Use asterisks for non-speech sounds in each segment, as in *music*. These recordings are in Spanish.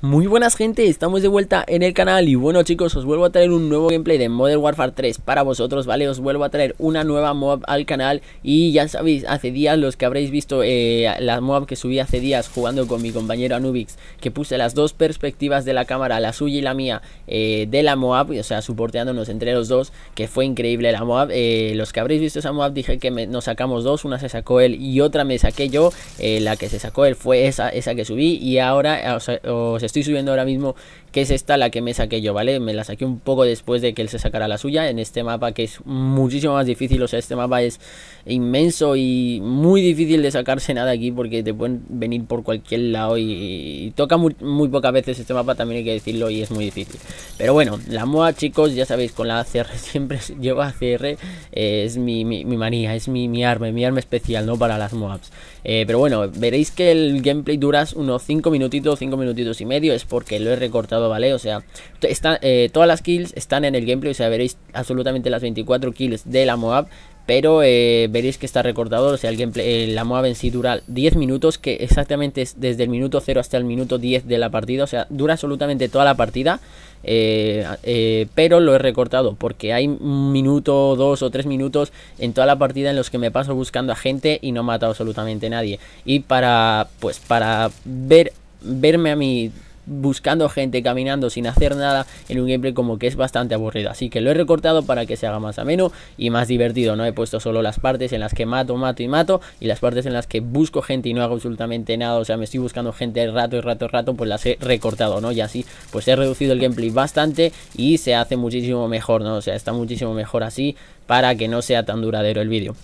Muy buenas gente, estamos de vuelta en el canal y bueno chicos, os vuelvo a traer un nuevo gameplay de Modern Warfare 3 para vosotros, ¿vale? Os vuelvo a traer una nueva MOAB al canal y ya sabéis, hace días los que habréis visto eh, la MOAB que subí hace días jugando con mi compañero Anubix, que puse las dos perspectivas de la cámara, la suya y la mía, eh, de la MOAB o sea, soporteándonos entre los dos, que fue increíble la MOAB eh, los que habréis visto esa MOAB, dije que nos sacamos dos, una se sacó él y otra me saqué yo, la que se sacó él fue esa, esa que subí y ahora os, os estoy subiendo ahora mismo, que es esta la que me saqué yo, ¿vale? Me la saqué un poco después de que él se sacara la suya en este mapa que es muchísimo más difícil, o sea, este mapa es inmenso y muy difícil de sacarse nada aquí porque te pueden venir por cualquier lado y, toca muy, pocas veces este mapa, también hay que decirlo, y es muy difícil. Pero bueno, la MOA, chicos, ya sabéis, con la CR *laughs* siempre lleva CR eh, es mi, manía, es mi, mi arma, mi arma especial, ¿no? Para las MOABs. Eh, pero bueno, veréis que el gameplay dura unos 5 minutitos, 5 minutitos y medio es porque lo he recortado, ¿vale? O sea, eh, todas las kills están en el gameplay, o sea, veréis absolutamente las 24 kills de la Moab. Pero eh, veréis que está recortado, o sea, el gameplay, eh, la Moab en sí dura 10 minutos, que exactamente es desde el minuto 0 hasta el minuto 10 de la partida, o sea, dura absolutamente toda la partida. pero lo he recortado porque hay un minuto, dos o tres minutos en toda la partida en los que me paso buscando a gente y no mato absolutamente nadie. Y para, pues, para ver, verme a mí buscando gente, caminando sin hacer nada en un gameplay como que es bastante aburrido. Así que lo he recortado para que se haga más ameno y más divertido. No he puesto solo las partes en las que mato, mato y mato y las partes en las que busco gente y no hago absolutamente nada. O sea, me estoy buscando gente rato y rato y rato, pues las he recortado, ¿no? Y así pues he reducido el gameplay bastante y se hace muchísimo mejor, ¿no? O sea, está muchísimo mejor así para que no sea tan duradero el vídeo.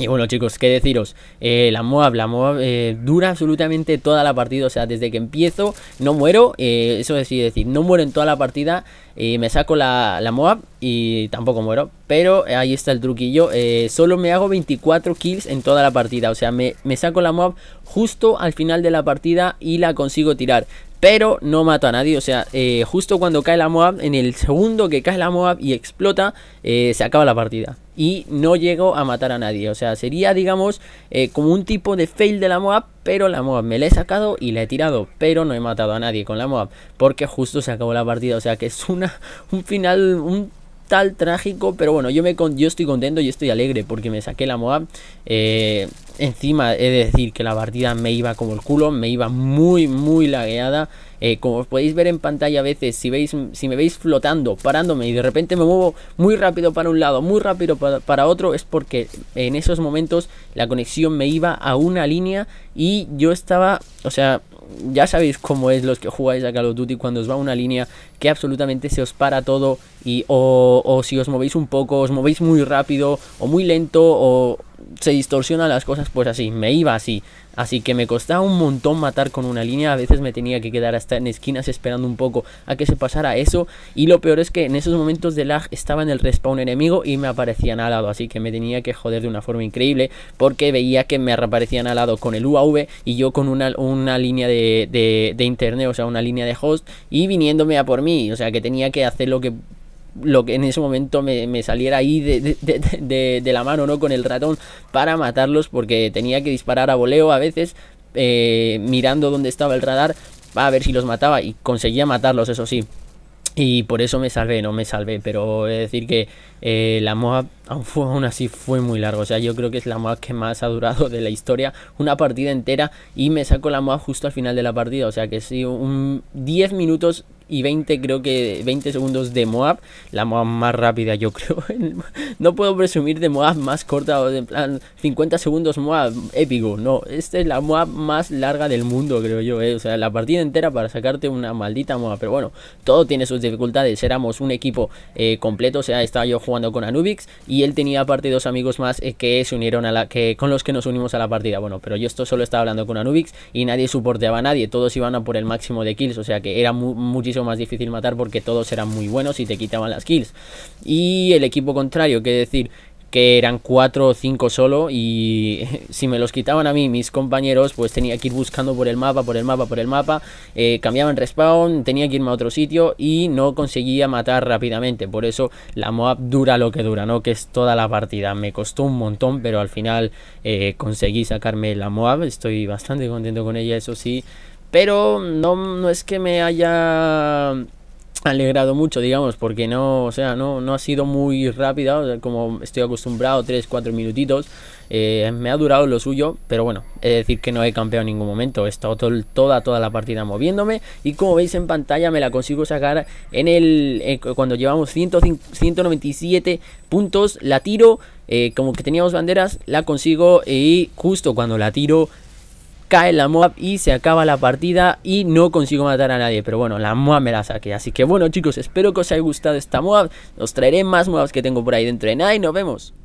Y bueno chicos, qué deciros, eh, la MOAB, la MOAB eh, dura absolutamente toda la partida, o sea, desde que empiezo no muero, eh, eso es decir, no muero en toda la partida, me saco la, la, MOAB y tampoco muero, pero ahí está el truquillo, solo me hago 24 kills en toda la partida, o sea, me, me saco la MOAB justo al final de la partida y la consigo tirar pero no mato a nadie. O sea, eh, justo cuando cae la Moab, en el segundo que cae la Moab y explota, eh, se acaba la partida. Y no llego a matar a nadie. O sea, sería, digamos, eh, como un tipo de fail de la Moab, pero la Moab me la he sacado y la he tirado, pero no he matado a nadie con la Moab, porque justo se acabó la partida. O sea, que es una, *laughs* un final, un tal trágico, pero bueno, yo, me, yo estoy contento y estoy alegre porque me saqué la MOAB. Eh, encima he de decir que la partida me iba como el culo, me iba muy, muy lagueada. Eh, como podéis ver en pantalla a veces, si, veis, si me veis flotando, parándome y de repente me muevo muy rápido para un lado, muy rápido para, otro, es porque en esos momentos la conexión me iba a una línea y yo estaba, o sea, ya sabéis cómo es los que jugáis a Call of Duty cuando os va una línea que absolutamente se os para todo o, si os movéis un poco, os movéis muy rápido o muy lento o se distorsionan las cosas, pues así, me iba así. Así que me costaba un montón matar con una línea, a veces me tenía que quedar hasta en esquinas esperando un poco a que se pasara eso. Y lo peor es que en esos momentos de lag estaba en el respawn enemigo y me aparecían al lado, así que me tenía que joder de una forma increíble porque veía que me aparecían al lado con el UAV y yo con una, una línea de, de internet, o sea, una línea de host y viniéndome a por mí, o sea, que tenía que hacer lo que lo que en ese momento me, saliera ahí de, la mano, ¿no? Con el ratón para matarlos porque tenía que disparar a voleo a veces, eh, mirando dónde estaba el radar, a ver si los mataba y conseguía matarlos, eso sí. Y por eso me salvé, no me salvé, pero es decir que eh, la MOA aún, así fue muy largo. O sea, yo creo que es la MOA que más ha durado de la historia, una partida entera. Y me saco la MOA justo al final de la partida. O sea que si un 10 minutos y 20 creo que 20 segundos de Moab, la Moab más rápida yo creo. *laughs* no puedo presumir de Moab más corta o de plan 50 segundos Moab épico, no, esta es la Moab más larga del mundo creo yo, eh. o sea, la partida entera para sacarte una maldita Moab, pero bueno, todo tiene sus dificultades, éramos un equipo eh, completo, o sea, estaba yo jugando con Anubix y él tenía aparte dos amigos más eh, que se unieron a la que con los que nos unimos a la partida, bueno, pero yo esto solo estaba hablando con Anubix y nadie soporteaba a nadie, todos iban a por el máximo de kills, o sea que era muchísimo más difícil matar porque todos eran muy buenos y te quitaban las kills. Y el equipo contrario, que decir, que eran 4 o 5 solo y *laughs* si me los quitaban a mí mis compañeros pues tenía que ir buscando por el mapa, por el mapa, por el mapa, eh, cambiaban respawn, tenía que irme a otro sitio y no conseguía matar rápidamente, por eso la MOAB dura lo que dura, ¿no? que es toda la partida, me costó un montón pero al final eh, conseguí sacarme la MOAB, estoy bastante contento con ella, eso sí, pero no, no es que me haya alegrado mucho, digamos, porque no, o sea, no, no ha sido muy rápida, como estoy acostumbrado, 3-4 minutitos, eh, me ha durado lo suyo, pero bueno, es decir que no he campeado en ningún momento, he estado toda, toda la partida moviéndome y como veis en pantalla me la consigo sacar en el, eh, cuando llevamos 197 puntos, la tiro, eh, como que teníamos banderas, la consigo y justo cuando la tiro cae la MOAB y se acaba la partida y no consigo matar a nadie. Pero bueno, la MOAB me la saqué. Así que bueno chicos, espero que os haya gustado esta MOAB. Os traeré más MOABs que tengo por ahí dentro de nada y nos vemos.